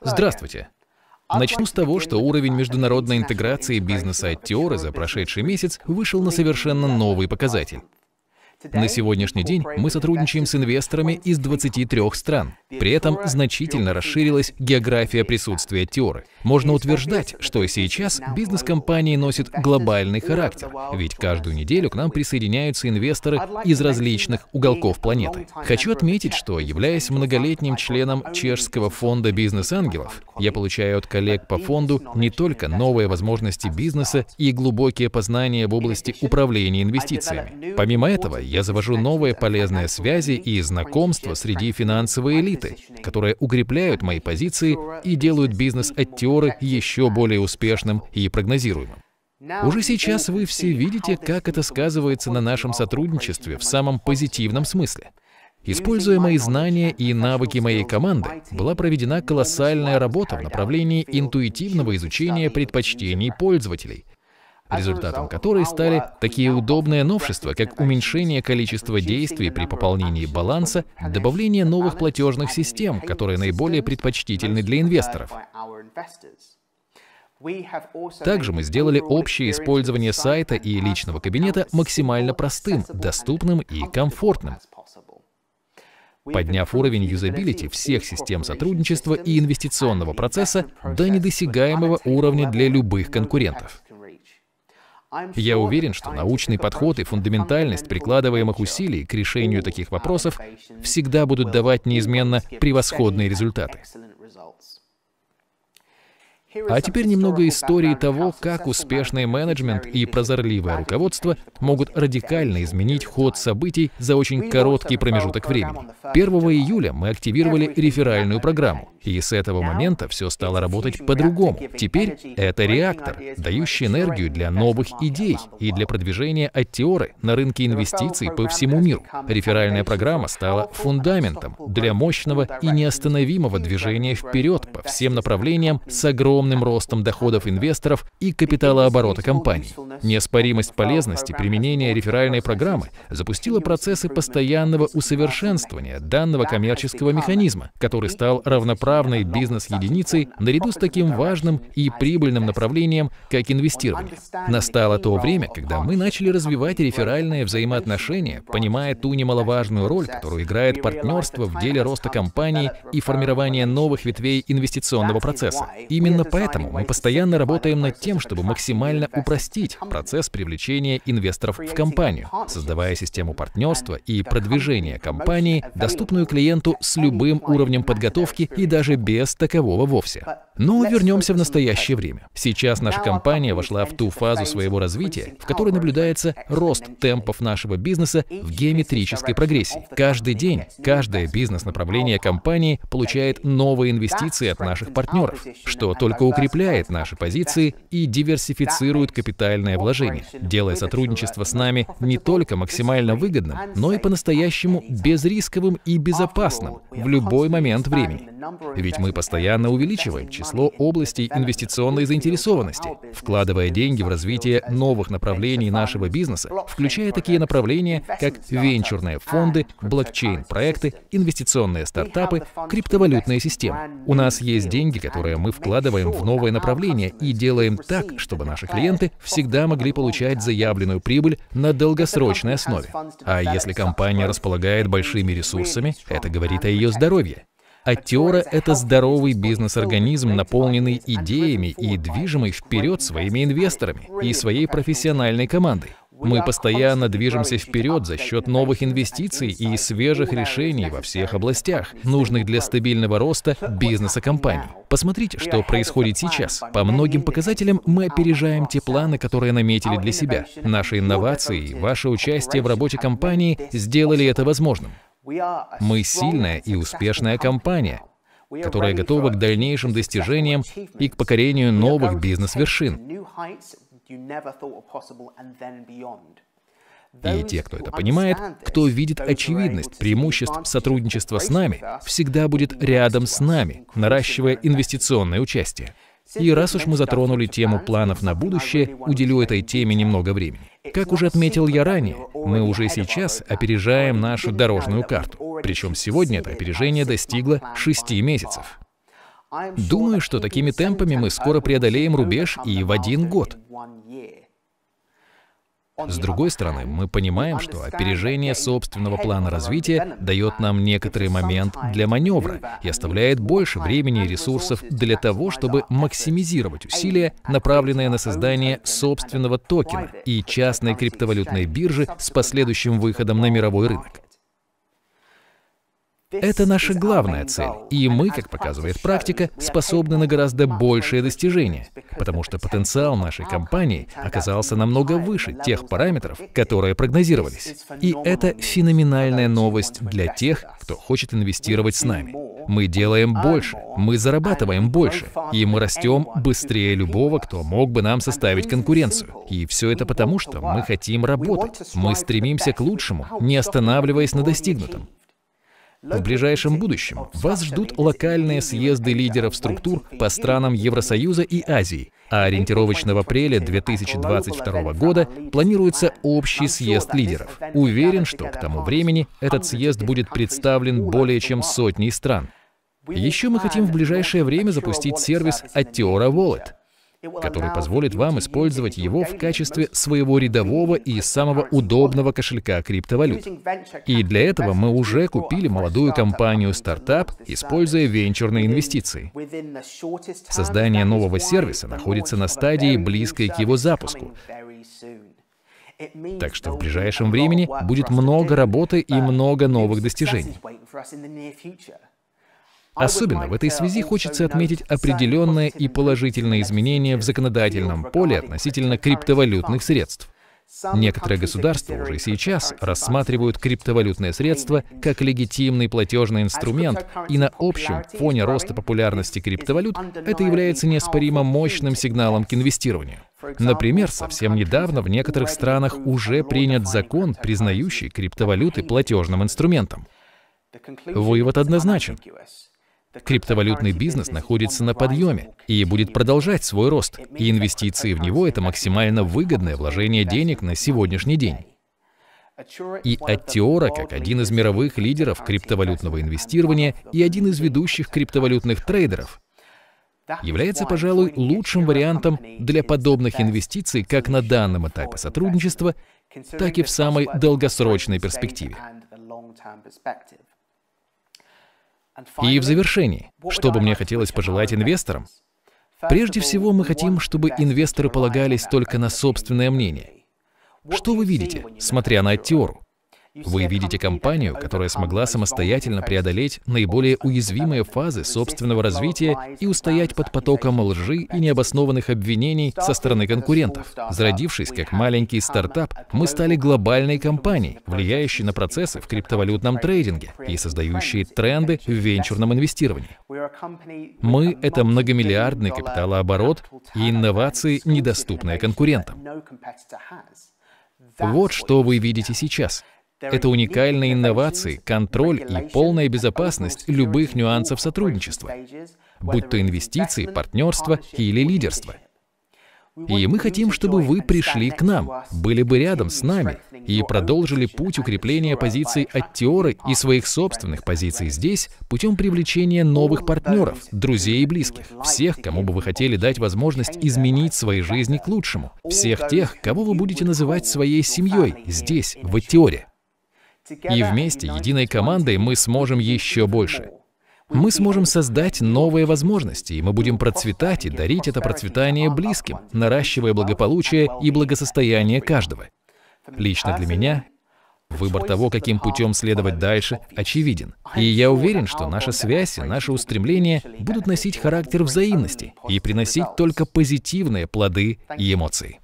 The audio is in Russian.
Здравствуйте. Начну с того, что уровень международной интеграции бизнеса Аттиоры за прошедший месяц вышел на совершенно новый показатель. На сегодняшний день мы сотрудничаем с инвесторами из 23 стран. При этом значительно расширилась география присутствия Теоры. Можно утверждать, что сейчас бизнес компании носит глобальный характер, ведь каждую неделю к нам присоединяются инвесторы из различных уголков планеты. Хочу отметить, что, являясь многолетним членом Чешского фонда бизнес-ангелов, я получаю от коллег по фонду не только новые возможности бизнеса и глубокие познания в области управления инвестициями. Помимо этого, я завожу новые полезные связи и знакомства среди финансовой элиты, которые укрепляют мои позиции и делают бизнес от теоры еще более успешным и прогнозируемым. Уже сейчас вы все видите, как это сказывается на нашем сотрудничестве в самом позитивном смысле. Используя мои знания и навыки моей команды, была проведена колоссальная работа в направлении интуитивного изучения предпочтений пользователей, результатом которой стали такие удобные новшества, как уменьшение количества действий при пополнении баланса, добавление новых платежных систем, которые наиболее предпочтительны для инвесторов. Также мы сделали общее использование сайта и личного кабинета максимально простым, доступным и комфортным подняв уровень юзабилити всех систем сотрудничества и инвестиционного процесса до недосягаемого уровня для любых конкурентов. Я уверен, что научный подход и фундаментальность прикладываемых усилий к решению таких вопросов всегда будут давать неизменно превосходные результаты. А теперь немного истории того, как успешный менеджмент и прозорливое руководство могут радикально изменить ход событий за очень короткий промежуток времени. 1 июля мы активировали реферальную программу, и с этого момента все стало работать по-другому. Теперь это реактор, дающий энергию для новых идей и для продвижения от теоры на рынке инвестиций по всему миру. Реферальная программа стала фундаментом для мощного и неостановимого движения вперед по всем направлениям с огромным огромным ростом доходов инвесторов и капиталооборота компаний. Неоспоримость полезности применения реферальной программы запустила процессы постоянного усовершенствования данного коммерческого механизма, который стал равноправной бизнес-единицей наряду с таким важным и прибыльным направлением, как инвестирование. Настало то время, когда мы начали развивать реферальные взаимоотношения, понимая ту немаловажную роль, которую играет партнерство в деле роста компании и формирования новых ветвей инвестиционного процесса. Именно поэтому мы постоянно работаем над тем, чтобы максимально упростить процесс привлечения инвесторов в компанию, создавая систему партнерства и продвижения компании, доступную клиенту с любым уровнем подготовки и даже без такового вовсе. Но вернемся в настоящее время. Сейчас наша компания вошла в ту фазу своего развития, в которой наблюдается рост темпов нашего бизнеса в геометрической прогрессии. Каждый день, каждое бизнес-направление компании получает новые инвестиции от наших партнеров, что только только укрепляет наши позиции и диверсифицирует капитальное вложение, делая сотрудничество с нами не только максимально выгодным, но и по-настоящему безрисковым и безопасным в любой момент времени. Ведь мы постоянно увеличиваем число областей инвестиционной заинтересованности, вкладывая деньги в развитие новых направлений нашего бизнеса, включая такие направления, как венчурные фонды, блокчейн-проекты, инвестиционные стартапы, криптовалютные системы. У нас есть деньги, которые мы вкладываем в новые направления и делаем так, чтобы наши клиенты всегда могли получать заявленную прибыль на долгосрочной основе. А если компания располагает большими ресурсами, это говорит о ее здоровье. Атера — это здоровый бизнес-организм, наполненный идеями и движимый вперед своими инвесторами и своей профессиональной командой. Мы постоянно движемся вперед за счет новых инвестиций и свежих решений во всех областях, нужных для стабильного роста бизнеса компании Посмотрите, что происходит сейчас. По многим показателям мы опережаем те планы, которые наметили для себя. Наши инновации и ваше участие в работе компании сделали это возможным. Мы сильная и успешная компания, которая готова к дальнейшим достижениям и к покорению новых бизнес-вершин. И те, кто это понимает, кто видит очевидность преимуществ сотрудничества с нами, всегда будет рядом с нами, наращивая инвестиционное участие. И раз уж мы затронули тему планов на будущее, уделю этой теме немного времени. Как уже отметил я ранее, мы уже сейчас опережаем нашу дорожную карту. Причем сегодня это опережение достигло 6 месяцев. Думаю, что такими темпами мы скоро преодолеем рубеж и в один год. С другой стороны, мы понимаем, что опережение собственного плана развития дает нам некоторый момент для маневра и оставляет больше времени и ресурсов для того, чтобы максимизировать усилия, направленные на создание собственного токена и частной криптовалютной биржи с последующим выходом на мировой рынок. Это наша главная цель, и мы, как показывает практика, способны на гораздо большее достижение, потому что потенциал нашей компании оказался намного выше тех параметров, которые прогнозировались. И это феноменальная новость для тех, кто хочет инвестировать с нами. Мы делаем больше, мы зарабатываем больше, и мы растем быстрее любого, кто мог бы нам составить конкуренцию. И все это потому, что мы хотим работать, мы стремимся к лучшему, не останавливаясь на достигнутом. В ближайшем будущем вас ждут локальные съезды лидеров структур по странам Евросоюза и Азии, а ориентировочно в апреле 2022 года планируется общий съезд лидеров. Уверен, что к тому времени этот съезд будет представлен более чем сотней стран. Еще мы хотим в ближайшее время запустить сервис Attiora Wallet, который позволит вам использовать его в качестве своего рядового и самого удобного кошелька криптовалют. И для этого мы уже купили молодую компанию стартап, используя венчурные инвестиции. Создание нового сервиса находится на стадии, близкой к его запуску. Так что в ближайшем времени будет много работы и много новых достижений. Особенно в этой связи хочется отметить определенные и положительные изменения в законодательном поле относительно криптовалютных средств. Некоторые государства уже сейчас рассматривают криптовалютные средства как легитимный платежный инструмент, и на общем фоне роста популярности криптовалют это является неоспоримо мощным сигналом к инвестированию. Например, совсем недавно в некоторых странах уже принят закон, признающий криптовалюты платежным инструментом. Вывод однозначен. Криптовалютный бизнес находится на подъеме и будет продолжать свой рост, и инвестиции в него — это максимально выгодное вложение денег на сегодняшний день. И Аттиора, как один из мировых лидеров криптовалютного инвестирования и один из ведущих криптовалютных трейдеров, является, пожалуй, лучшим вариантом для подобных инвестиций как на данном этапе сотрудничества, так и в самой долгосрочной перспективе. И в завершении, что бы мне хотелось пожелать инвесторам? Прежде всего, мы хотим, чтобы инвесторы полагались только на собственное мнение. Что вы видите, смотря на Аттиору? Вы видите компанию, которая смогла самостоятельно преодолеть наиболее уязвимые фазы собственного развития и устоять под потоком лжи и необоснованных обвинений со стороны конкурентов. Зародившись как маленький стартап, мы стали глобальной компанией, влияющей на процессы в криптовалютном трейдинге и создающей тренды в венчурном инвестировании. Мы — это многомиллиардный капиталооборот и инновации, недоступные конкурентам. Вот что вы видите сейчас. Это уникальные инновации, контроль и полная безопасность любых нюансов сотрудничества, будь то инвестиции, партнерство или лидерство. И мы хотим, чтобы вы пришли к нам, были бы рядом с нами и продолжили путь укрепления позиций от Теоры и своих собственных позиций здесь путем привлечения новых партнеров, друзей и близких, всех, кому бы вы хотели дать возможность изменить свои жизни к лучшему, всех тех, кого вы будете называть своей семьей здесь, в Теоре. И вместе, единой командой, мы сможем еще больше. Мы сможем создать новые возможности, и мы будем процветать и дарить это процветание близким, наращивая благополучие и благосостояние каждого. Лично для меня Выбор того, каким путем следовать дальше, очевиден. И я уверен, что наша связь и наши устремления будут носить характер взаимности и приносить только позитивные плоды и эмоции.